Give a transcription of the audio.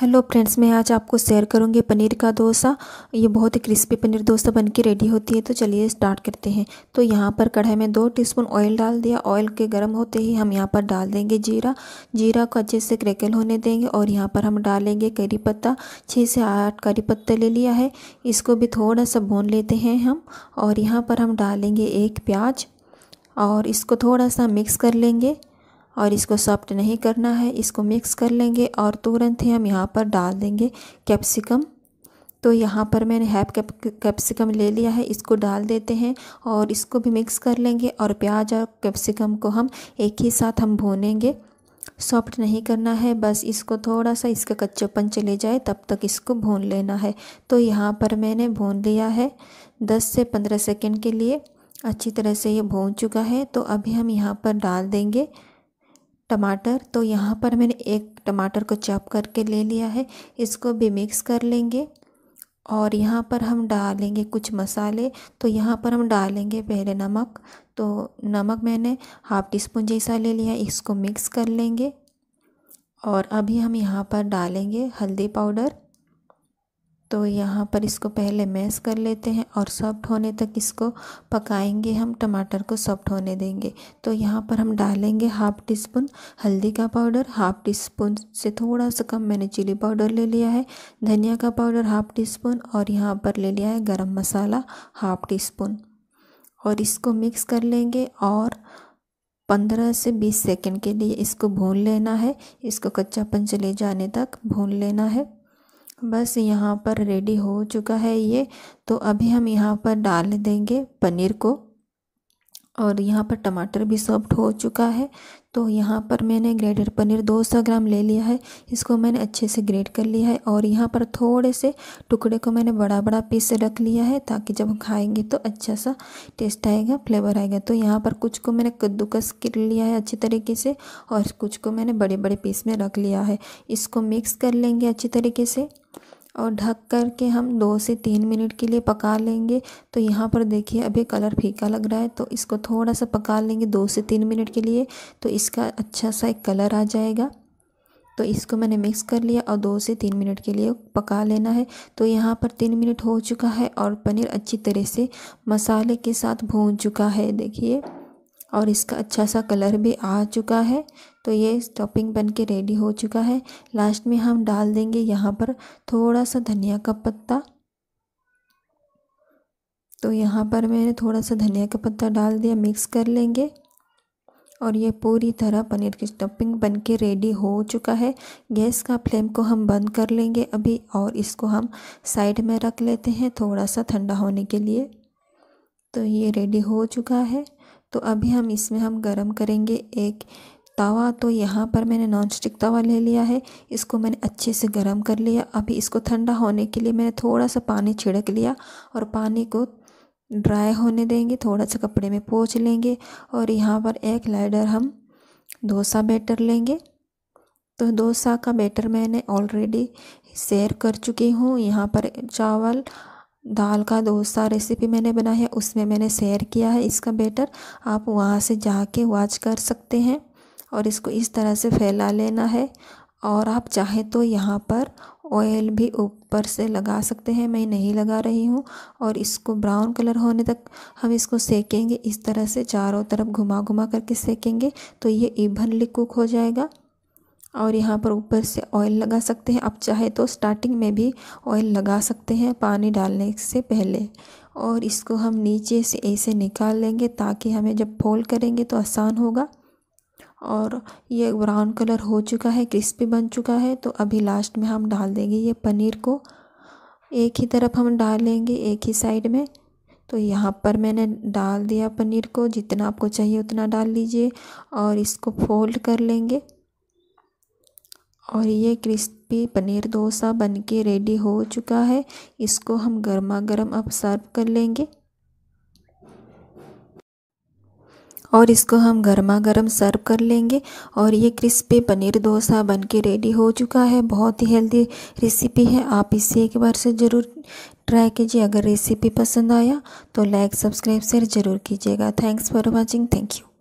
hello friends मैं आज आपको शेयर करूंगी पनीर का डोसा ये बहुत ही क्रिस्पी पनीर डोसा बनके रेडी होती है तो चलिए स्टार्ट करते हैं तो यहाँ पर कढ़ाई में दो टीस्पून ऑयल डाल दिया ऑयल के गर्म होते ही हम यहाँ पर डाल देंगे जीरा जीरा को अच्छे से क्रैकल होने देंगे और यहाँ पर हम डालेंगे करी पत्ता छः से आठ करी पत्ता ले लिया है इसको भी थोड़ा सा भून लेते हैं हम और यहाँ पर हम डालेंगे एक प्याज और इसको थोड़ा सा मिक्स कर लेंगे और इसको सॉफ्ट नहीं करना है इसको मिक्स कर लेंगे और तुरंत ही हम यहाँ पर डाल देंगे कैप्सिकम तो यहाँ पर मैंने हैप कैप कैप्सिकम ले लिया है इसको डाल देते हैं और इसको भी मिक्स कर लेंगे और प्याज और कैप्सिकम को हम एक ही साथ हम भूनेंगे सॉफ्ट नहीं करना है बस इसको थोड़ा सा इसका कच्चापन चले जाए तब तक इसको भून लेना है तो यहाँ पर मैंने भून लिया है दस से पंद्रह सेकेंड के लिए अच्छी तरह से ये भून चुका है तो अभी हम यहाँ पर डाल देंगे टमाटर तो यहाँ पर मैंने एक टमाटर को चॉप करके ले लिया है इसको भी मिक्स कर लेंगे और यहाँ पर हम डालेंगे कुछ मसाले तो यहाँ पर हम डालेंगे पहले नमक तो नमक मैंने हाफ़ टी स्पून जैसा ले लिया इसको मिक्स कर लेंगे और अभी हम यहाँ पर डालेंगे हल्दी पाउडर तो यहाँ पर इसको पहले मैश कर लेते हैं और सॉफ्ट होने तक इसको पकाएंगे हम टमाटर को सॉफ्ट होने देंगे तो यहाँ पर हम डालेंगे हाफ़ टी स्पून हल्दी का पाउडर हाफ़ टी स्पून से थोड़ा सा कम मैंने चिली पाउडर ले लिया है धनिया का पाउडर हाफ़ टी स्पून और यहाँ पर ले लिया है गरम मसाला हाफ़ टी स्पून और इसको मिक्स कर लेंगे और पंद्रह से बीस सेकंड के लिए इसको भून लेना है इसको कच्चापन चले जाने तक भून लेना है बस यहाँ पर रेडी हो चुका है ये तो अभी हम यहाँ पर डाल देंगे पनीर को और यहाँ पर टमाटर भी सॉफ्ट हो चुका है तो यहाँ पर मैंने ग्रेटर पनीर 200 ग्राम ले लिया है इसको मैंने अच्छे से ग्रेट कर लिया है और यहाँ पर थोड़े से टुकड़े को मैंने बड़ा बड़ा पीस से रख लिया है ताकि जब खाएंगे तो अच्छा सा टेस्ट आएगा फ्लेवर आएगा तो यहाँ पर कुछ को मैंने कद्दूकस कर लिया है अच्छी तरीके से और कुछ को मैंने बड़े बड़े पीस में रख लिया है इसको मिक्स कर लेंगे अच्छी तरीके से और ढक कर के हम दो से तीन मिनट के लिए पका लेंगे तो यहाँ पर देखिए अभी कलर फीका लग रहा है तो इसको थोड़ा सा पका लेंगे दो से तीन मिनट के लिए तो इसका अच्छा सा एक कलर आ जाएगा तो इसको मैंने मिक्स कर लिया और दो से तीन मिनट के लिए पका लेना है तो यहाँ पर तीन मिनट हो चुका है और पनीर अच्छी तरह से मसाले के साथ भून चुका है देखिए और इसका अच्छा सा कलर भी आ चुका है तो ये स्टॉपिंग बन के रेडी हो चुका है लास्ट में हम डाल देंगे यहाँ पर थोड़ा सा धनिया का पत्ता तो यहाँ पर मैंने थोड़ा सा धनिया का पत्ता डाल दिया मिक्स कर लेंगे और ये पूरी तरह पनीर की स्टफिंग बन के रेडी हो चुका है गैस का फ्लेम को हम बंद कर लेंगे अभी और इसको हम साइड में रख लेते हैं थोड़ा सा ठंडा होने के लिए तो ये रेडी हो चुका है तो अभी हम इसमें हम गरम करेंगे एक तवा तो यहाँ पर मैंने नॉन स्टिक तवा ले लिया है इसको मैंने अच्छे से गर्म कर लिया अभी इसको ठंडा होने के लिए मैंने थोड़ा सा पानी छिड़क लिया और पानी को ड्राई होने देंगे थोड़ा सा कपड़े में पोछ लेंगे और यहाँ पर एक लाइडर हम डोसा बैटर लेंगे तो डोसा का बैटर मैंने ऑलरेडी शेयर कर चुकी हूँ यहाँ पर चावल दाल का डोसा रेसिपी मैंने बनाया है उसमें मैंने शेयर किया है इसका बेटर आप वहाँ से जाके वॉच कर सकते हैं और इसको इस तरह से फैला लेना है और आप चाहे तो यहाँ पर ऑयल भी ऊपर से लगा सकते हैं मैं नहीं लगा रही हूँ और इसको ब्राउन कलर होने तक हम इसको सेकेंगे इस तरह से चारों तरफ घुमा घुमा करके सेकेंगे तो ये इवनली कुक हो जाएगा और यहाँ पर ऊपर से ऑयल लगा सकते हैं आप चाहे तो स्टार्टिंग में भी ऑयल लगा सकते हैं पानी डालने से पहले और इसको हम नीचे से ऐसे निकाल लेंगे ताकि हमें जब फोल्ड करेंगे तो आसान होगा और ये ब्राउन कलर हो चुका है क्रिस्पी बन चुका है तो अभी लास्ट में हम डाल देंगे ये पनीर को एक ही तरफ हम डालेंगे एक ही साइड में तो यहाँ पर मैंने डाल दिया पनीर को जितना आपको चाहिए उतना डाल लीजिए और इसको फोल्ड कर लेंगे और ये क्रिस्पी पनीर डोसा बनके रेडी हो चुका है इसको हम गर्मा गर्म अब सर्व कर लेंगे और इसको हम गर्मा गर्म सर्व कर लेंगे और ये क्रिस्पी पनीर डोसा बन के रेडी हो चुका है बहुत ही हेल्दी रेसिपी है आप इसे एक बार से ज़रूर ट्राई कीजिए अगर रेसिपी पसंद आया तो लाइक सब्सक्राइब शेयर ज़रूर कीजिएगा thanks for watching thank you